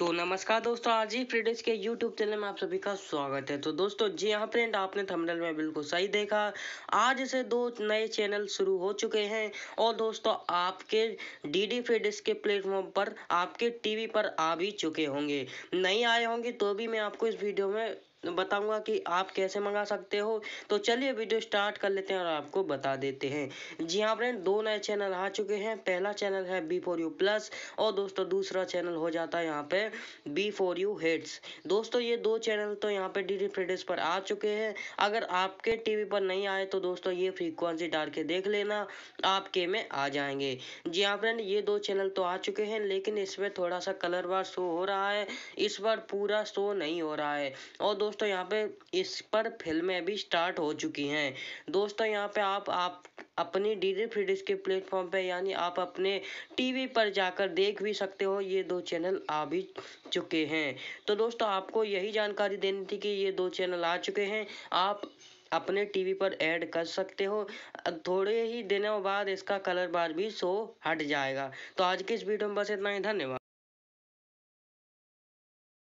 तो नमस्कार दोस्तों आज ही फ्रीडेज के यूट्यूब चैनल में आप सभी का स्वागत है तो दोस्तों जी हाँ फ्रेंड आपने थंबनेल में बिल्कुल सही देखा आज से दो नए चैनल शुरू हो चुके हैं और दोस्तों आपके डी डी फ्रीडेज के प्लेटफॉर्म पर आपके टीवी पर आ भी चुके होंगे नहीं आए होंगे तो भी मैं आपको इस वीडियो में बताऊंगा कि आप कैसे मंगा सकते हो तो चलिए वीडियो स्टार्ट कर लेते हैं और आपको बता देते हैं जी हाँ फ्रेंड दो नए चैनल आ चुके हैं पहला चैनल है बी फोर यू प्लस और दोस्तों दूसरा चैनल हो जाता है यहाँ पे बी फोर यू हेड्स दोस्तों ये दो चैनल तो यहाँ पे डी डी पर आ चुके हैं अगर आपके टी पर नहीं आए तो दोस्तों ये फ्रीक्वेंसी डाल के देख लेना आपके में आ जाएंगे जी हाँ फ्रेंड ये दो चैनल तो आ चुके हैं लेकिन इसमें थोड़ा सा कलर बार शो हो रहा है इस बार पूरा शो नहीं हो रहा है और दोस्तों यहाँ पे इस पर फिल्में भी स्टार्ट हो चुकी हैं दोस्तों यहाँ पे आप आप अपनी डी फ्री डिश के प्लेटफॉर्म पे यानी आप अपने टीवी पर जाकर देख भी सकते हो ये दो चैनल आ भी चुके हैं तो दोस्तों आपको यही जानकारी देनी थी कि ये दो चैनल आ चुके हैं आप अपने टीवी पर ऐड कर सकते हो थोड़े ही दिनों बाद इसका कलर बार भी शो हट जाएगा तो आज की इस वीडियो में बस इतना ही धन्यवाद